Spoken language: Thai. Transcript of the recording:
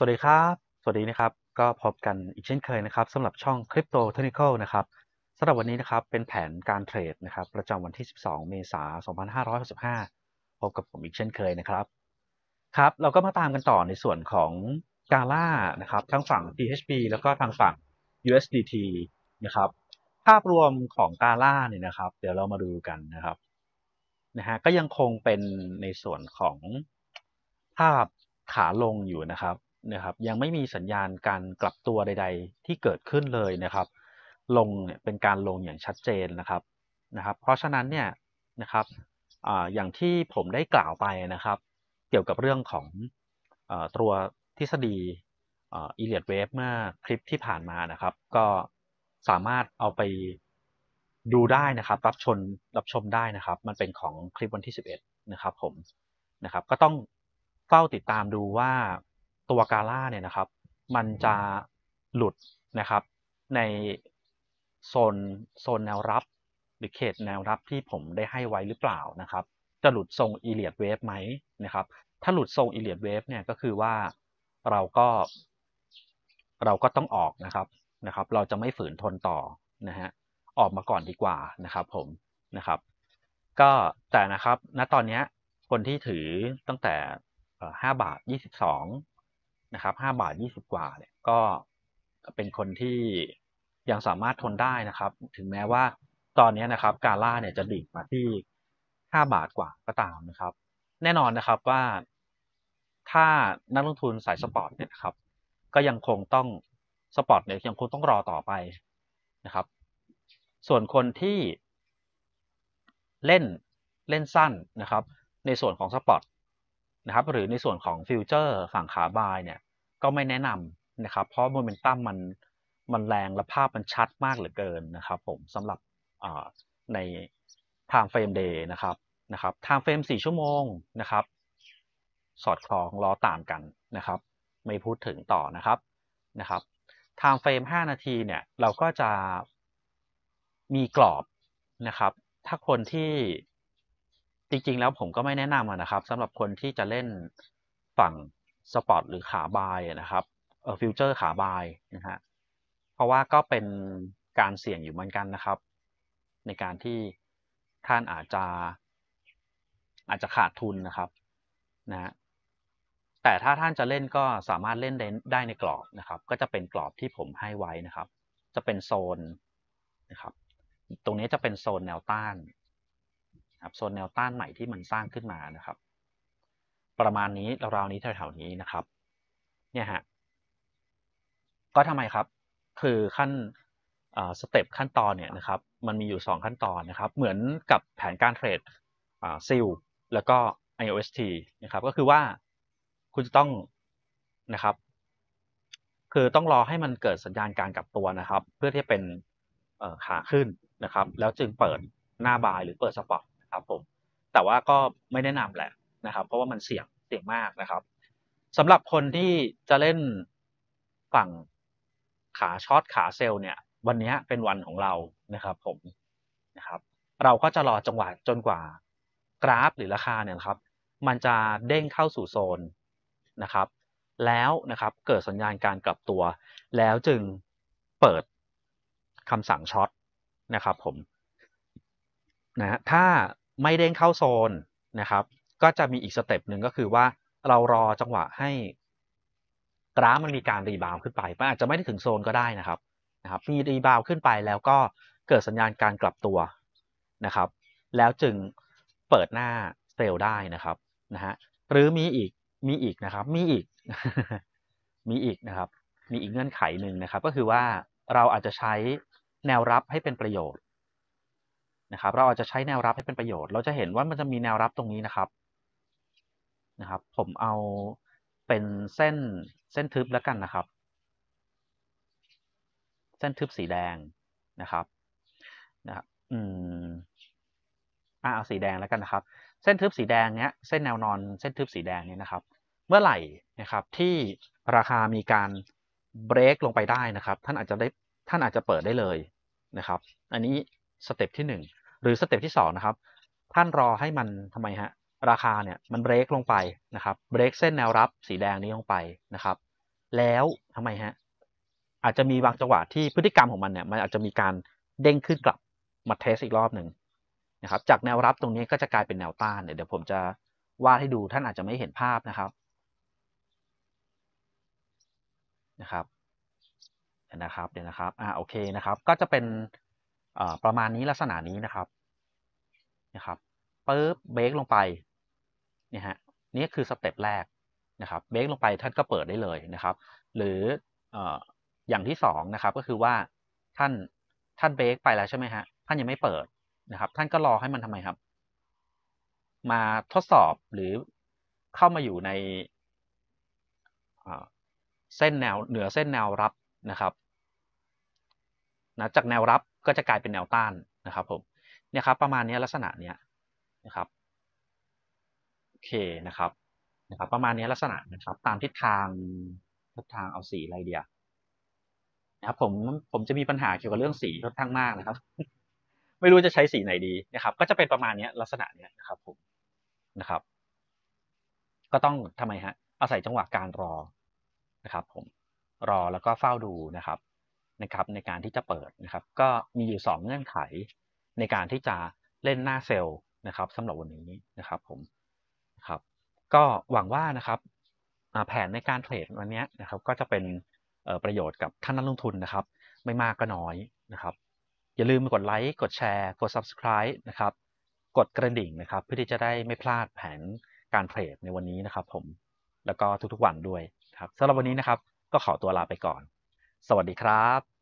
สวัสดีครับ สวัสดีนะครับ ก็พบกันอีกเช่นเคยนะครับสำหรับช่อง Crypto Technical นะครับสำหรับวันนี้นะครับเป็นแผนการเทรดนะครับประจำวันที่ 12 เมษายน 2565พบกับผมอีกเช่นเคยนะครับ ครับ เราก็มาตามกันต่อในส่วนของกาล่านะครับ ทั้งฝั่ง THB แล้วก็ทางฝั่ง USDT นะครับ ภาพรวมของกาล่าเนี่ยนะครับ เดี๋ยวเรามาดูกันนะครับ นะฮะก็ยังคงเป็นในส่วนของภาพขาลงอยู่นะครับนะครับยังไม่มีสัญญาณการกลับตัวใดๆ ที่เกิดขึ้นเลยนะครับลงเนี่ยเป็นการลงอย่างชัดเจนนะครับนะครับ เพราะฉะนั้นเนี่ยนะครับออย่างที่ผมได้กล่าวไปนะครับ เกี่ยวกับเรื่องของอตัวทฤษฎีอีเลียดเวฟเมื่อคลิปที่ผ่านมานะครับ ก็สามารถเอาไปดูได้นะครับรับชมรับชมได้นะครับ มันเป็นของคลิปวันที่ 11 นะครับผมนะครับก็ต้องเฝ้าติดตามดูว่าตัวกาล่าเนี่ยนะครับ มันจะหลุดนะครับ ในโซนโซนแนวรับ หรือเขตแนวรับที่ผมได้ให้ไว้หรือเปล่านะครับ จะหลุดทรงอีเลียดเวฟไหมนะครับ ถ้าหลุดทรงอีเลียดเวฟเนี่ยก็คือว่าเราก็เราก็ต้องออกนะครับนะครับ เราจะไม่ฝืนทนต่อนะฮะออกมาก่อนดีกว่านะครับ ผมนะครับ ก็แต่นะครับณตอนนี้คนที่ถือตั้งแต่5บาท 22นะครับห้าบาทยี่สิบกว่าเนี่ยก็เป็นคนที่ยังสามารถทนได้นะครับ ถึงแม้ว่าตอนนี้นะครับ กาล่าเนี่ยจะดิ่งมาที่ห้าบาทกว่าก็ตามนะครับ แน่นอนนะครับว่าถ้านักลงทุนสายสปอร์ตเนี่ยครับ ก็ยังคงต้องสปอร์ตเนี่ยยังคงต้องรอต่อไปนะครับ ส่วนคนที่เล่นเล่นสั้นนะครับ ในส่วนของสปอร์ตนะครับหรือในส่วนของฟิวเจอร์ฝั่งขาบายเนี่ยก็ไม่แนะนำนะครับ เพราะโมเมนตัมมันมันแรงและภาพมันชัดมากเหลือเกินนะครับ ผมสำหรับในไทม์เฟรมเดย์นะครับนะครับไทม์เฟรม4ชั่วโมงนะครับ สอดคล้องล้อตามกันนะครับ ไม่พูดถึงต่อนะครับนะครับไทม์เฟรม5นาทีเนี่ย เราก็จะมีกรอบนะครับ ถ้าคนที่จริงๆแล้วผมก็ไม่แนะนำนะครับสำหรับคนที่จะเล่นฝั่งสปอร์ตหรือขาบายนะครับเออฟิวเจอร์ขาบายนะฮะเพราะว่าก็เป็นการเสี่ยงอยู่เหมือนกันนะครับ ในการที่ท่านอาจจะ อาจจะขาดทุนนะครับนะฮะแต่ถ้าท่านจะเล่นก็สามารถเล่นได้ในกรอบนะครับ ก็จะเป็นกรอบที่ผมให้ไว้นะครับ จะเป็นโซนนะครับตรงนี้จะเป็นโซนแนวต้านครับโซนแนวต้านใหม่ที่มันสร้างขึ้นมานะครับ ประมาณนี้ราวๆนี้แถวๆนี้นะครับเนี่ยฮะก็ทำไมครับ คือขั้นสเต็ปขั้นตอนเนี่ยนะครับ มันมีอยู่ 2 ขั้นตอนนะครับ เหมือนกับแผนการเทรดซิลแล้วก็ IOST นะครับก็คือว่าคุณจะต้องนะครับ คือต้องรอให้มันเกิดสัญญาณการกลับตัวนะครับ เพื่อที่จะเป็นขาขึ้นนะครับ แล้วจึงเปิดหน้าบายหรือเปิดสปอตครับผมแต่ว่าก็ไม่แนะนำแหละนะครับ เพราะว่ามันเสี่ยงเสี่ยงมากนะครับ สำหรับคนที่จะเล่นฝั่งขาช็อตขาเซลล์เนี่ย วันนี้เป็นวันของเรานะครับ ผมนะครับ เราก็จะรอจังหวะจนกว่ากราฟหรือราคาเนี่ยครับ มันจะเด้งเข้าสู่โซนนะครับ แล้วนะครับเกิดสัญญาณการกลับตัว แล้วจึงเปิดคำสั่งช็อตนะครับ ผมนะถ้าไม่เด้งเข้าโซนนะครับ ก็จะมีอีกสเต็ปหนึ่งก็คือว่าเรารอจังหวะให้กราฟมันมีการรีบาวขึ้นไปมันอาจจะไม่ได้ถึงโซนก็ได้นะครับนะครับมีรีบาวขึ้นไปแล้วก็เกิดสัญญาณการกลับตัวนะครับ แล้วจึงเปิดหน้าเซลล์ได้นะครับนะฮะหรือมีอีกมีอีกนะครับมีอีก มีอีกนะครับ มีอีกเงื่อนไขหนึ่งนะครับ ก็คือว่าเราอาจจะใช้แนวรับให้เป็นประโยชน์นะครับ เราอาจจะใช้แนวรับให้เป็นประโยชน์ เราจะเห็นว่ามันจะมีแนวรับตรงนี้นะครับ นะครับ ผมเอาเป็นเส้นเส้นทึบแล้วกันนะครับ เส้นทึบสีแดงนะครับ นะครับอืม อ่าเอาสีแดงแล้วกันนะครับ เส้นทึบสีแดงเนี้ย เส้นแนวนอน เส้นทึบสีแดงเนี้ยนะครับ เมื่อไหร่นะครับ ที่ราคา มีการเบรกลงไปได้นะครับ ท่านอาจจะได้ ท่านอาจจะเปิดได้เลยนะครับ อันนี้สเต็ปที่หนึ่งหรือสเต็ปที่2นะครับ ท่านรอให้มันทำไมฮะราคาเนี่ยมันเบรกลงไปนะครับ เบรกเส้นแนวรับสีแดงนี้ลงไปนะครับ แล้วทำไมฮะอาจจะมีบางจังหวะที่พฤติกรรมของมันเนี่ย มันอาจจะมีการเด้งขึ้นกลับมาเทสอีกรอบหนึ่งนะครับ จากแนวรับตรงนี้ก็จะกลายเป็นแนวต้าน เดี๋ยวผมจะวาดให้ดูท่านอาจจะไม่เห็นภาพนะครับนะครับ นะครับ เดี๋ยวนะครับอ่าโอเคนะครับ ก็จะเป็นประมาณนี้ลักษณะนี้นะครับนะครับปึ๊บเบรกลงไปนี่ฮะนี่คือสเต็ปแรกนะครับเบรกลงไปท่านก็เปิดได้เลยนะครับ หรืออย่างที่สองนะครับ ก็คือว่า ท่านท่านเบรกไปแล้วใช่ไหมฮะท่านยังไม่เปิดนะครับ ท่านก็รอให้มันทำไมครับ มาทดสอบหรือเข้ามาอยู่ในเส้นแนวเหนือเส้นแนวรับนะครับนะจากแนวรับก็จะกลายเป็นแนวต้านนะครับ ผมเนี่ยครับ ประมาณนี้ลักษณะเนี้ยนะครับโอเคนะครับนะครับ ประมาณนี้ลักษณะนะครับ ตามทิศทางทิศทางเอาสีอะไรเดียนะครับผมผมจะมีปัญหาเกี่ยวกับเรื่องสีค่อนข้างมากนะครับ ไม่รู้จะใช้สีไหนดีนะครับก็จะเป็นประมาณนี้ลักษณะเนี้ยนะครับ ผมนะครับ ก็ต้องทำไมฮะ อาศัยจังหวะการรอนะครับ ผมรอแล้วก็เฝ้าดูนะครับนะครับในการที่จะเปิดนะครับก็มีอยู่ 2เงื่อนไขในการที่จะเล่นหน้าเซลล์นะครับสำหรับวันนี้นะครับผมครับ ก็หวังว่านะครับแผนในการเทรดวันนี้นะครับก็จะเป็นประโยชน์กับท่านนักลงทุนนะครับไม่มากก็น้อยนะครับ อย่าลืมกดไลค์กดแชร์กด subscribe นะครับกดกระดิ่งนะครับเพื่อที่จะได้ไม่พลาดแผนการเทรดในวันนี้นะครับผมแล้วก็ทุกๆวันด้วยครับสำหรับวันนี้นะครับก็ขอตัวลาไปก่อนสวัสดีครับ